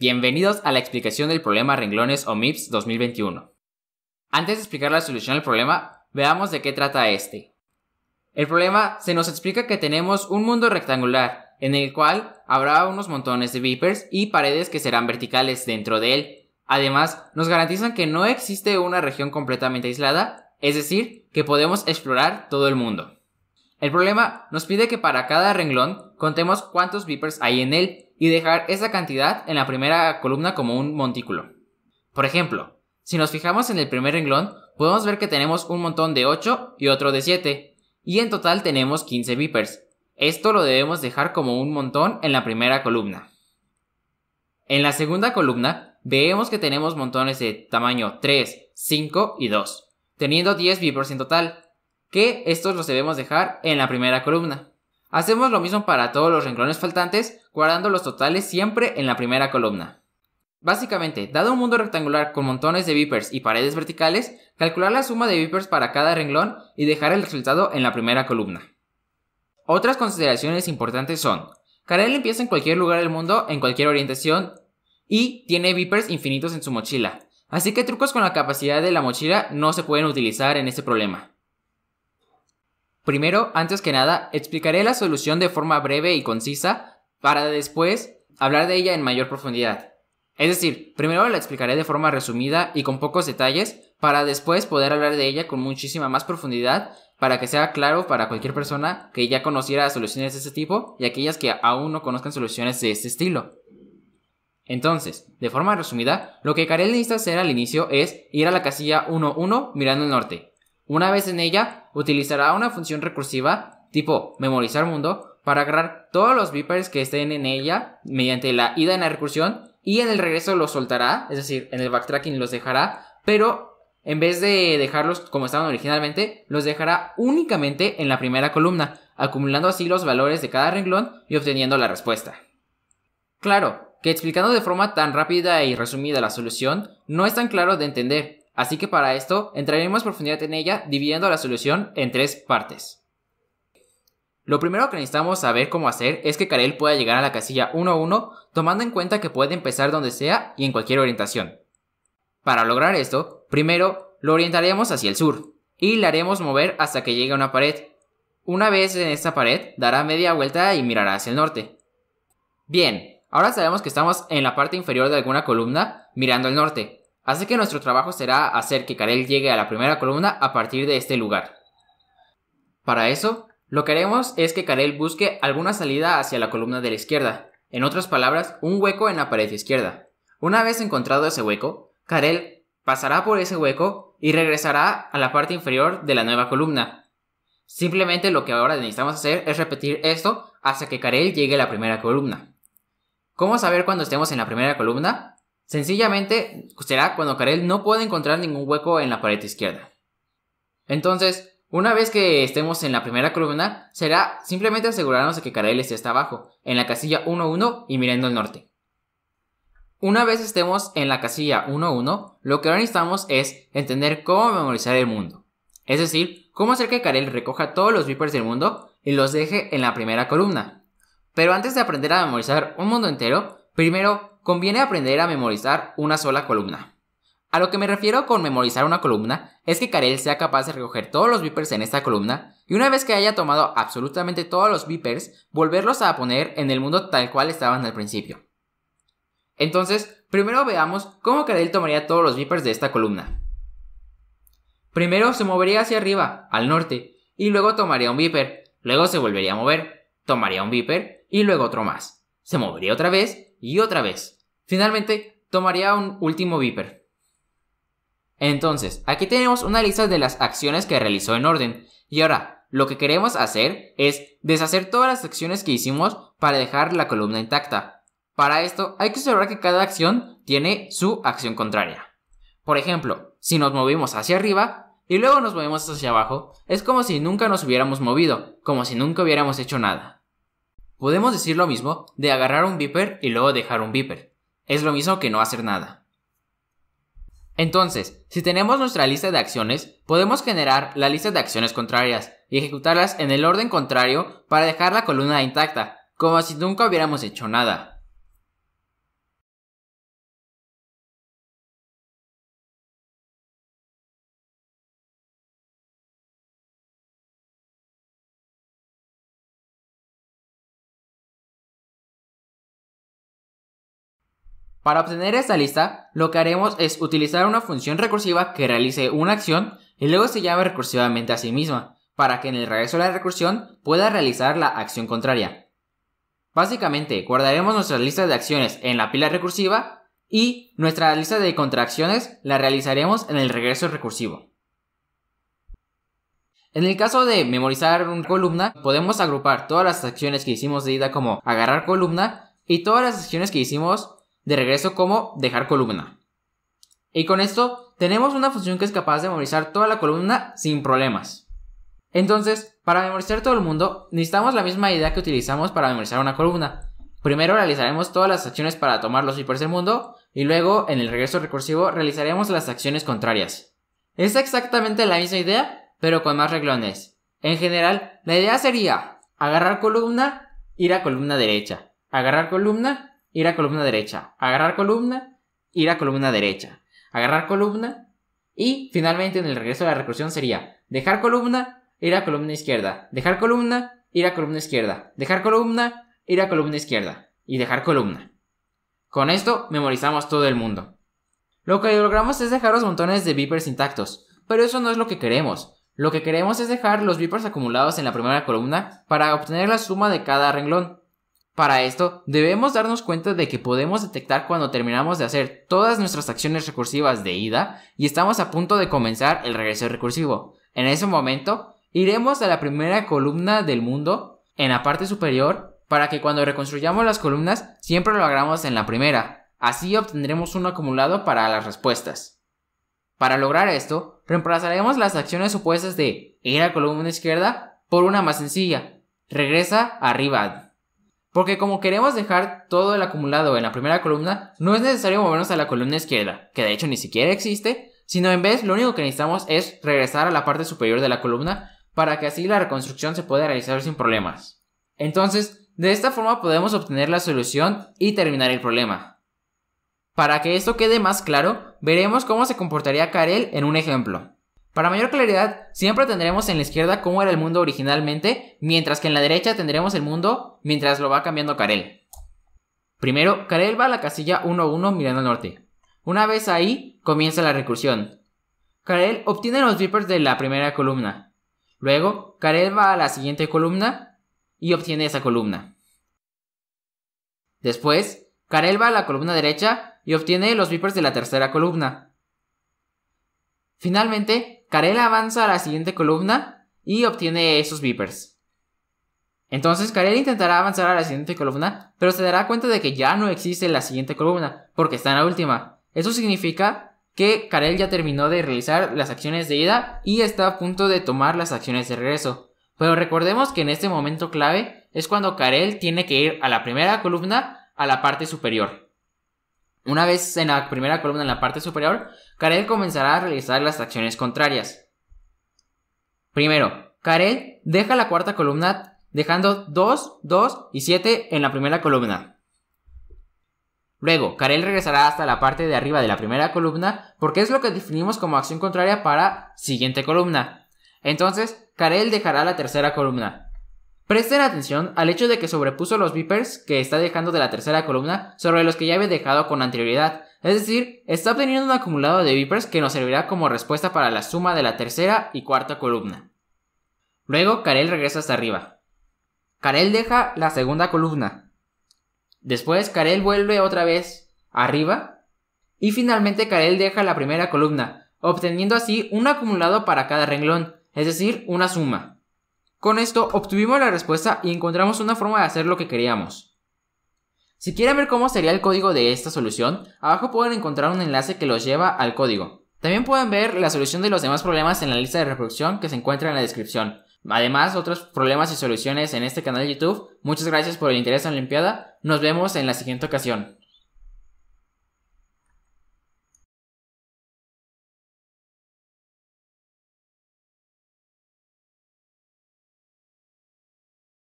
Bienvenidos a la explicación del problema renglones o MIPS 2021. Antes de explicar la solución al problema, veamos de qué trata este. El problema se nos explica que tenemos un mundo rectangular, en el cual habrá unos montones de vipers y paredes que serán verticales dentro de él. Además, nos garantizan que no existe una región completamente aislada, es decir, que podemos explorar todo el mundo. El problema nos pide que para cada renglón contemos cuántos vipers hay en él y dejar esa cantidad en la primera columna como un montículo. Por ejemplo, si nos fijamos en el primer renglón, podemos ver que tenemos un montón de 8 y otro de 7, y en total tenemos 15 vipers. Esto lo debemos dejar como un montón en la primera columna. En la segunda columna, vemos que tenemos montones de tamaño 3, 5 y 2, teniendo 10 vipers en total, que estos los debemos dejar en la primera columna. Hacemos lo mismo para todos los renglones faltantes, guardando los totales siempre en la primera columna. Básicamente, dado un mundo rectangular con montones de vipers y paredes verticales, calcular la suma de vipers para cada renglón y dejar el resultado en la primera columna. Otras consideraciones importantes son, Karel empieza en cualquier lugar del mundo, en cualquier orientación, y tiene vipers infinitos en su mochila, así que trucos con la capacidad de la mochila no se pueden utilizar en este problema. Primero, antes que nada, explicaré la solución de forma breve y concisa para después hablar de ella en mayor profundidad. Es decir, primero la explicaré de forma resumida y con pocos detalles para después poder hablar de ella con muchísima más profundidad para que sea claro para cualquier persona que ya conociera soluciones de este tipo y aquellas que aún no conozcan soluciones de este estilo. Entonces, de forma resumida, lo que Karel necesita hacer al inicio es ir a la casilla 1.1 mirando el norte, una vez en ella, utilizará una función recursiva tipo memorizar mundo para agarrar todos los beepers que estén en ella mediante la ida en la recursión y en el regreso los soltará, es decir, en el backtracking los dejará, pero en vez de dejarlos como estaban originalmente, los dejará únicamente en la primera columna, acumulando así los valores de cada renglón y obteniendo la respuesta. Claro, que explicando de forma tan rápida y resumida la solución no es tan claro de entender, Así que para esto entraremos profundidad en ella dividiendo la solución en tres partes. Lo primero que necesitamos saber cómo hacer es que Karel pueda llegar a la casilla 1-1 tomando en cuenta que puede empezar donde sea y en cualquier orientación. Para lograr esto, primero lo orientaremos hacia el sur y le haremos mover hasta que llegue a una pared. Una vez en esta pared, dará media vuelta y mirará hacia el norte. Bien, ahora sabemos que estamos en la parte inferior de alguna columna mirando al norte, Así que nuestro trabajo será hacer que Karel llegue a la primera columna a partir de este lugar. Para eso, lo que haremos es que Karel busque alguna salida hacia la columna de la izquierda, en otras palabras, un hueco en la pared izquierda. Una vez encontrado ese hueco, Karel pasará por ese hueco y regresará a la parte inferior de la nueva columna. Simplemente lo que ahora necesitamos hacer es repetir esto hasta que Karel llegue a la primera columna. ¿Cómo saber cuando estemos en la primera columna? Sencillamente será cuando Karel no pueda encontrar ningún hueco en la pared izquierda. Entonces, una vez que estemos en la primera columna, será simplemente asegurarnos de que Karel esté abajo, en la casilla 1-1 y mirando al norte. Una vez estemos en la casilla 1-1, lo que ahora necesitamos es entender cómo memorizar el mundo. Es decir, cómo hacer que Karel recoja todos los Vipers del mundo y los deje en la primera columna. Pero antes de aprender a memorizar un mundo entero, primero conviene aprender a memorizar una sola columna. A lo que me refiero con memorizar una columna es que Karel sea capaz de recoger todos los beepers en esta columna y una vez que haya tomado absolutamente todos los beepers, volverlos a poner en el mundo tal cual estaban al principio. Entonces, primero veamos cómo Karel tomaría todos los beepers de esta columna. Primero se movería hacia arriba, al norte, y luego tomaría un beeper, luego se volvería a mover, tomaría un beeper, y luego otro más. Se movería otra vez y otra vez. Finalmente, tomaría un último Viper. Entonces, aquí tenemos una lista de las acciones que realizó en orden. Y ahora, lo que queremos hacer es deshacer todas las acciones que hicimos para dejar la columna intacta. Para esto, hay que observar que cada acción tiene su acción contraria. Por ejemplo, si nos movimos hacia arriba y luego nos movemos hacia abajo, es como si nunca nos hubiéramos movido, como si nunca hubiéramos hecho nada. Podemos decir lo mismo de agarrar un viper y luego dejar un viper. Es lo mismo que no hacer nada. Entonces, si tenemos nuestra lista de acciones, podemos generar la lista de acciones contrarias y ejecutarlas en el orden contrario para dejar la columna intacta, como si nunca hubiéramos hecho nada. Para obtener esta lista, lo que haremos es utilizar una función recursiva que realice una acción y luego se llame recursivamente a sí misma, para que en el regreso de la recursión pueda realizar la acción contraria. Básicamente, guardaremos nuestras lista de acciones en la pila recursiva y nuestra lista de contracciones la realizaremos en el regreso recursivo. En el caso de memorizar una columna, podemos agrupar todas las acciones que hicimos de ida como agarrar columna y todas las acciones que hicimos de regreso como dejar columna. Y con esto tenemos una función que es capaz de memorizar toda la columna sin problemas. Entonces, para memorizar todo el mundo, necesitamos la misma idea que utilizamos para memorizar una columna. Primero realizaremos todas las acciones para tomar los hipers del mundo y luego, en el regreso recursivo, realizaremos las acciones contrarias. Es exactamente la misma idea, pero con más reglones. En general, la idea sería agarrar columna, ir a columna derecha, agarrar columna, ir a columna derecha, agarrar columna, ir a columna derecha, agarrar columna y finalmente en el regreso de la recursión sería dejar columna, ir a columna izquierda, dejar columna, ir a columna izquierda, dejar columna, ir a columna izquierda y dejar columna. Con esto memorizamos todo el mundo. Lo que logramos es dejar los montones de beepers intactos, pero eso no es lo que queremos. Lo que queremos es dejar los beepers acumulados en la primera columna para obtener la suma de cada renglón. Para esto, debemos darnos cuenta de que podemos detectar cuando terminamos de hacer todas nuestras acciones recursivas de ida y estamos a punto de comenzar el regreso recursivo. En ese momento, iremos a la primera columna del mundo, en la parte superior, para que cuando reconstruyamos las columnas siempre lo hagamos en la primera. Así obtendremos un acumulado para las respuestas. Para lograr esto, reemplazaremos las acciones supuestas de ir a columna izquierda por una más sencilla, regresa arriba porque como queremos dejar todo el acumulado en la primera columna, no es necesario movernos a la columna izquierda, que de hecho ni siquiera existe, sino en vez lo único que necesitamos es regresar a la parte superior de la columna para que así la reconstrucción se pueda realizar sin problemas. Entonces, de esta forma podemos obtener la solución y terminar el problema. Para que esto quede más claro, veremos cómo se comportaría Karel en un ejemplo. Para mayor claridad, siempre tendremos en la izquierda cómo era el mundo originalmente, mientras que en la derecha tendremos el mundo mientras lo va cambiando Karel. Primero, Karel va a la casilla 1-1 mirando al norte. Una vez ahí, comienza la recursión. Karel obtiene los Vipers de la primera columna. Luego, Karel va a la siguiente columna y obtiene esa columna. Después, Karel va a la columna derecha y obtiene los Vipers de la tercera columna. Finalmente, Karel avanza a la siguiente columna y obtiene esos beepers. Entonces Karel intentará avanzar a la siguiente columna, pero se dará cuenta de que ya no existe la siguiente columna, porque está en la última. Eso significa que Karel ya terminó de realizar las acciones de ida y está a punto de tomar las acciones de regreso. Pero recordemos que en este momento clave es cuando Karel tiene que ir a la primera columna a la parte superior. Una vez en la primera columna en la parte superior, Karel comenzará a realizar las acciones contrarias. Primero, Karel deja la cuarta columna dejando 2, 2 y 7 en la primera columna. Luego, Karel regresará hasta la parte de arriba de la primera columna porque es lo que definimos como acción contraria para siguiente columna. Entonces, Carel dejará la tercera columna, Presten atención al hecho de que sobrepuso los beepers que está dejando de la tercera columna sobre los que ya había dejado con anterioridad. Es decir, está obteniendo un acumulado de beepers que nos servirá como respuesta para la suma de la tercera y cuarta columna. Luego, Karel regresa hasta arriba. Karel deja la segunda columna. Después, Karel vuelve otra vez arriba. Y finalmente, Karel deja la primera columna, obteniendo así un acumulado para cada renglón, es decir, una suma. Con esto obtuvimos la respuesta y encontramos una forma de hacer lo que queríamos. Si quieren ver cómo sería el código de esta solución, abajo pueden encontrar un enlace que los lleva al código. También pueden ver la solución de los demás problemas en la lista de reproducción que se encuentra en la descripción. Además, otros problemas y soluciones en este canal de YouTube. Muchas gracias por el interés en la Olimpiada. Nos vemos en la siguiente ocasión.